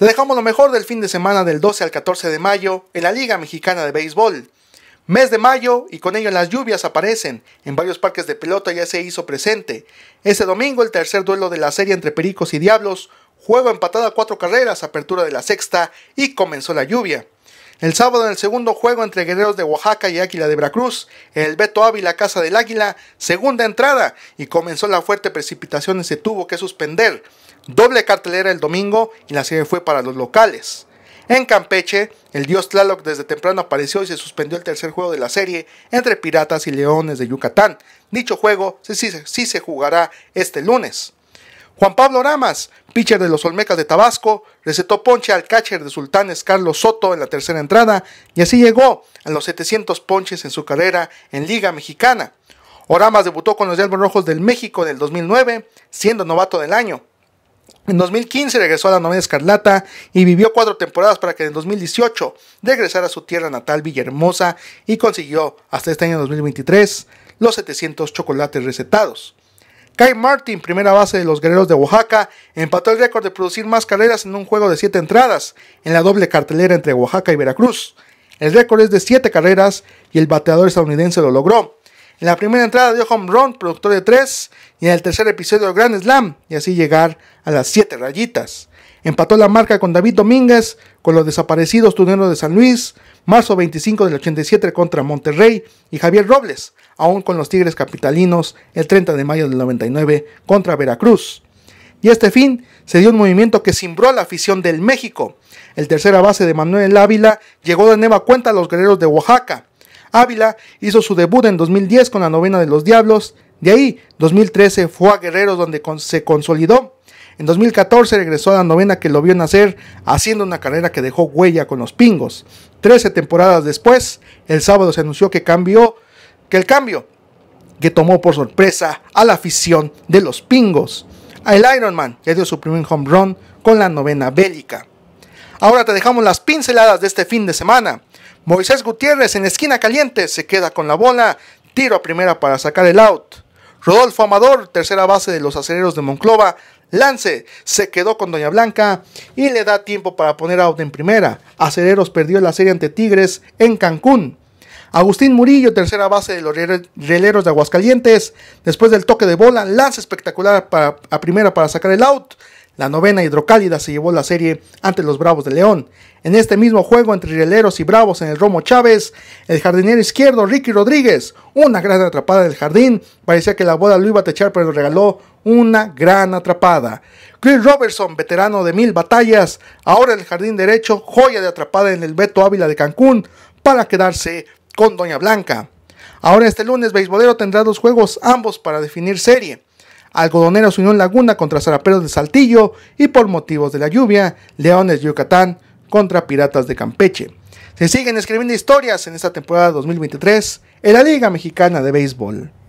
Te dejamos lo mejor del fin de semana del 12 al 14 de mayo en la Liga Mexicana de Béisbol. Mes de mayo y con ello las lluvias aparecen. En varios parques de pelota ya se hizo presente. Ese domingo el tercer duelo de la serie entre Pericos y Diablos. Juego empatado a cuatro carreras, apertura de la sexta y comenzó la lluvia. El sábado en el segundo juego entre Guerreros de Oaxaca y Águila de Veracruz, el Beto Ávila Casa del Águila, segunda entrada y comenzó la fuerte precipitación y se tuvo que suspender. Doble cartelera el domingo y la serie fue para los locales. En Campeche, el dios Tlaloc desde temprano apareció y se suspendió el tercer juego de la serie entre Piratas y Leones de Yucatán. Dicho juego sí, se jugará este lunes. Juan Pablo Oramas, pitcher de los Olmecas de Tabasco, recetó ponche al catcher de Sultanes Carlos Soto en la tercera entrada y así llegó a los 700 ponches en su carrera en Liga Mexicana. Oramas debutó con los Diablos Rojos del México en el 2009, siendo novato del año. En 2015 regresó a la novena escarlata y vivió cuatro temporadas para que en 2018 regresara a su tierra natal Villahermosa y consiguió hasta este año 2023 los 700 chocolates recetados. Kai Martin, primera base de los Guerreros de Oaxaca, empató el récord de producir más carreras en un juego de siete entradas en la doble cartelera entre Oaxaca y Veracruz. El récord es de siete carreras y el bateador estadounidense lo logró en la primera entrada dio home run, productor de 3, y en el tercer episodio Grand Slam, y así llegar a las 7 rayitas. Empató la marca con David Domínguez, con los desaparecidos tuneros de San Luis, marzo 25 del 87 contra Monterrey y Javier Robles, aún con los Tigres Capitalinos el 30 de mayo del 99 contra Veracruz. Y este fin se dio un movimiento que cimbró a la afición del México. El tercera base de Manuel Ávila llegó de nueva cuenta a los guerreros de Oaxaca, Ávila hizo su debut en 2010 con la novena de los Diablos. De ahí, 2013 fue a Guerreros donde se consolidó. En 2014 regresó a la novena que lo vio nacer, haciendo una carrera que dejó huella con los pingos. Trece temporadas después, el sábado se anunció que cambió, que el cambio que tomó por sorpresa a la afición de los pingos. A El Ironman que dio su primer home run con la novena bélica. Ahora te dejamos las pinceladas de este fin de semana. Moisés Gutiérrez en esquina caliente se queda con la bola, tiro a primera para sacar el out. Rodolfo Amador, tercera base de los acereros de Monclova, lance, se quedó con Doña Blanca y le da tiempo para poner out en primera. Acereros perdió la serie ante Tigres en Cancún. Agustín Murillo, tercera base de los releros de Aguascalientes, después del toque de bola, lance espectacular a primera para sacar el out. La novena hidrocálida se llevó la serie ante los Bravos de León. En este mismo juego entre Rieleros y Bravos en el Romo Chávez, el jardinero izquierdo Ricky Rodríguez, una gran atrapada del jardín, parecía que la boda lo iba a techar pero regaló una gran atrapada. Chris Robertson, veterano de mil batallas, ahora en el jardín derecho, joya de atrapada en el Beto Ávila de Cancún, para quedarse con Doña Blanca. Ahora este lunes, Beisbolero tendrá dos juegos, ambos para definir serie. Algodoneros Unión Laguna contra Zaraperos de Saltillo y por motivos de la lluvia, Leones Yucatán contra Piratas de Campeche. Se siguen escribiendo historias en esta temporada 2023 en la Liga Mexicana de Béisbol.